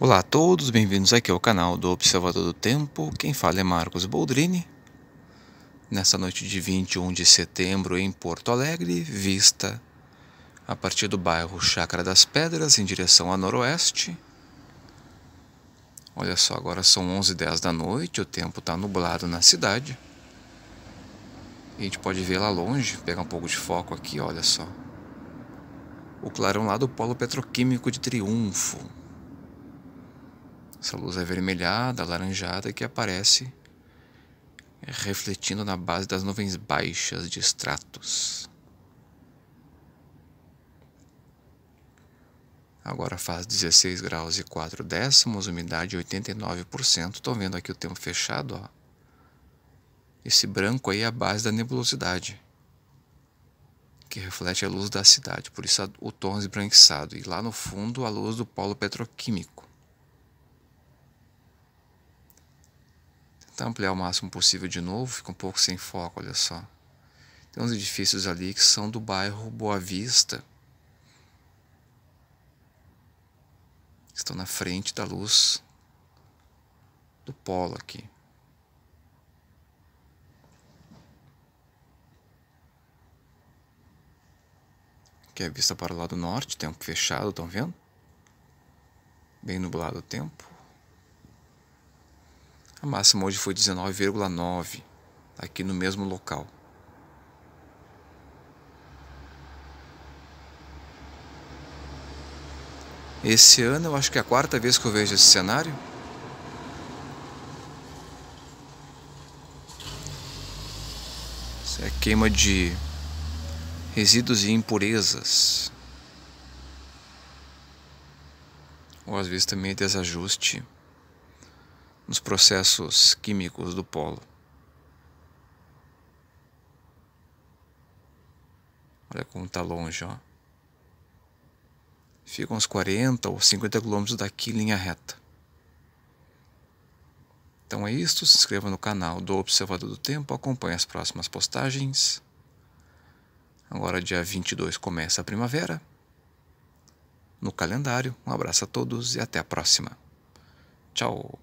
Olá a todos, bem-vindos aqui ao canal do Observador do Tempo. Quem fala é Marcos Boldrini. Nessa noite de 21 de setembro em Porto Alegre, vista a partir do bairro Chácara das Pedras em direção a noroeste. Olha só, agora são 11h10 da noite, o tempo está nublado na cidade. E a gente pode ver lá longe, pegar um pouco de foco aqui, olha só. O clarão lá do polo petroquímico de Triunfo, essa luz avermelhada, alaranjada que aparece refletindo na base das nuvens baixas de estratos. Agora faz 16 graus e 4 décimos, umidade 89%. Estou vendo aqui o tempo fechado, ó. Esse branco aí é a base da nebulosidade, que reflete a luz da cidade, por isso o tom esbranquiçado. E lá no fundo, a luz do polo petroquímico. Tentar ampliar o máximo possível de novo, fica um pouco sem foco, olha só. Tem uns edifícios ali que são do bairro Boa Vista. Estão na frente da luz do polo aqui. Aqui é a vista para o lado norte, tempo fechado, estão vendo? Bem nublado o tempo. A máxima hoje foi 19,9 aqui no mesmo local. Esse ano eu acho que é a quarta vez que eu vejo esse cenário. Isso é queima de resíduos e impurezas. Ou às vezes também desajuste nos processos químicos do polo. Olha como está longe, ó. Fica uns 40 ou 50 quilômetros daqui, linha reta. Então é isso. Se inscreva no canal do Observador do Tempo. Acompanhe as próximas postagens. Agora, dia 22, começa a primavera. No calendário. Um abraço a todos e até a próxima. Tchau.